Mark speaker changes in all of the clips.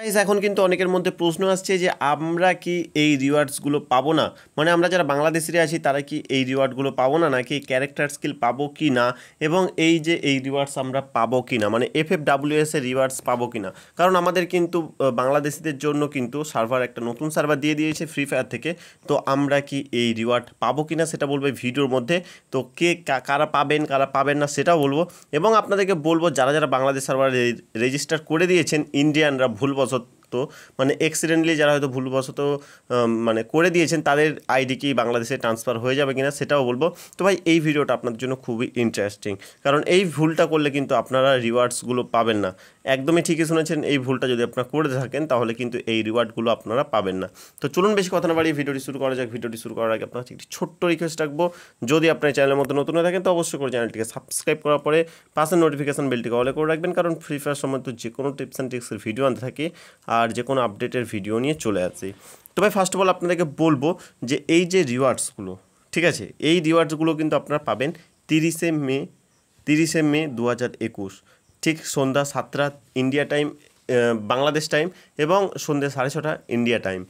Speaker 1: guys এখন কিন্তু অনেকের মধ্যে প্রশ্ন আসছে যে আমরা কি এই রিওয়ার্ডসগুলো পাবো না মানে আমরা যারা বাংলাদেশিরা আছি তারা কি এই রিওয়ার্ডগুলো পাবো না নাকি ক্যারেক্টার স্কিল পাবো কি না এবং এই যে এই রিওয়ার্ডস আমরা পাবো কি না মানে এফ এফ ডাব্লিউএস এর রিওয়ার্ডস পাবো কি না কারণ আমাদের কিন্তু বাংলাদেশিদের জন্য কিন্তু সার্ভার একটা নতুন সার্ভার দিয়ে দিয়েছে ফ্রি ফায়ার থেকে তো আমরা কি এই রিওয়ার্ড পাবো কি না সেটা বলবো ভিডিওর মধ্যে তো কে কারা পাবেন কারা পাবেন না সেটাও বলবো এবং আপনাদেরকে বলবো যারা যারা বাংলাদেশ সার্ভার রেজিস্টার করে দিয়েছেন ইন্ডিয়ানরা ভুলবশ So তো মানে অ্যাক্সিডেন্টলি যারা হয়তো ভুলবশত মানে করে দিয়েছেন তাদের আইডি কি বাংলাদেশে ট্রান্সফার হয়ে যাবে কিনা সেটাও বলবো তো ভাই এই ভিডিওটা আপনাদের জন্য খুবই ইন্টারেস্টিং কারণ এই ভুলটা করলে কিন্তু আপনারা রিওয়ার্ডসগুলো পাবেন না একদমই ঠিকই শুনেছেন এই ভুলটা যদি আপনারা করে থাকেন তাহলে কিন্তু এই রিওয়ার্ডগুলো আপনারা পাবেন না তো চলুন বেশি কথা না বাড়িয়ে ভিডিওটি শুরু করা যাক ভিডিওটি শুরু করার আগে আপনার একটি ছোট্ট রিকোয়েস্ট রাখবো যদি আপনার চ্যানেলের মধ্যে নতুন হয়ে থাকেন তো অবশ্যই করে চ্যানেলটিকে সাবস্ক্রাইব করার পরে পাশে নোটিফিকেশন বেলটিকে অলে করে রাখবেন কারণ ফ্রি ফায়ার সম্বন্ধে যে কোনো টিপস অ্যান্ড ট্রিক্সের ভিডিও আনতে থাকি আর আর যে কোনো আপডেটের ভিডিও নিয়ে চলে আসি তবে ফার্স্ট অফ অল আপনাদেরকে বলবো যে এই যে রিওয়ার্ডসগুলো ঠিক আছে এই রিওয়ার্ডসগুলো কিন্তু আপনারা পাবেন তিরিশে মে তিরিশে মে দু ঠিক সন্ধ্যা সাতটা ইন্ডিয়া টাইম বাংলাদেশ টাইম এবং সন্ধ্যে সাড়ে ছটা ইন্ডিয়া টাইম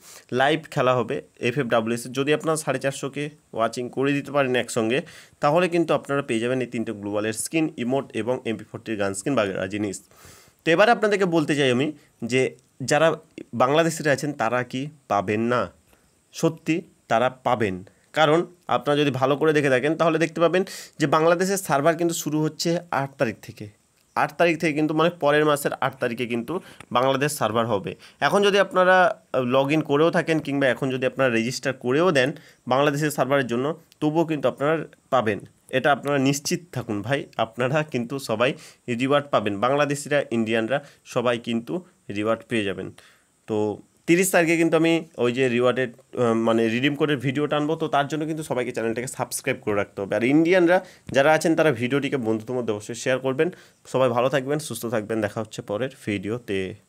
Speaker 1: লাইভ খেলা হবে এফ এফ ডাব্লিউএস যদি আপনারা সাড়ে চারশোকে ওয়াচিং করে দিতে পারেন একসঙ্গে তাহলে কিন্তু আপনারা পেয়ে যাবেন এই তিনটে গ্লোবালের স্কিন ইমোট এবং এমপি ফোরটির গান স্কিন বাগেরা জিনিস তো এবার আপনাদেরকে বলতে চাই আমি যে যারা বাংলাদেশিরা আছেন তারা কি পাবেন না সত্যি তারা পাবেন কারণ আপনারা যদি ভালো করে দেখে থাকেন তাহলে দেখতে পাবেন যে বাংলাদেশের সার্ভার কিন্তু শুরু হচ্ছে আট তারিখ থেকে আট তারিখ থেকে কিন্তু মানে পরের মাসের আট তারিখে কিন্তু বাংলাদেশ সার্ভার হবে এখন যদি আপনারা লগ ইন করেও থাকেন কিংবা এখন যদি আপনারা রেজিস্টার করেও দেন বাংলাদেশের সার্ভারের জন্য তবুও কিন্তু আপনারা পাবেন এটা আপনারা নিশ্চিত থাকুন ভাই আপনারা কিন্তু সবাই রিওয়ার্ড পাবেন বাংলাদেশিরা ইন্ডিয়ানরা সবাই কিন্তু রিওয়ার্ড পেয়ে যাবেন তো তিরিশ তারিখে কিন্তু আমি ওই যে রিওয়ার্ডের মানে রিডিম কোডের ভিডিওটা আনবো তো তার জন্য কিন্তু সবাইকে চ্যানেলটাকে সাবস্ক্রাইব করে রাখতে হবে আর ইন্ডিয়ানরা যারা আছেন তারা ভিডিওটিকে বন্ধুদের মধ্যে অবশ্যই শেয়ার করবেন সবাই ভালো থাকবেন সুস্থ থাকবেন দেখা হচ্ছে পরের ভিডিওতে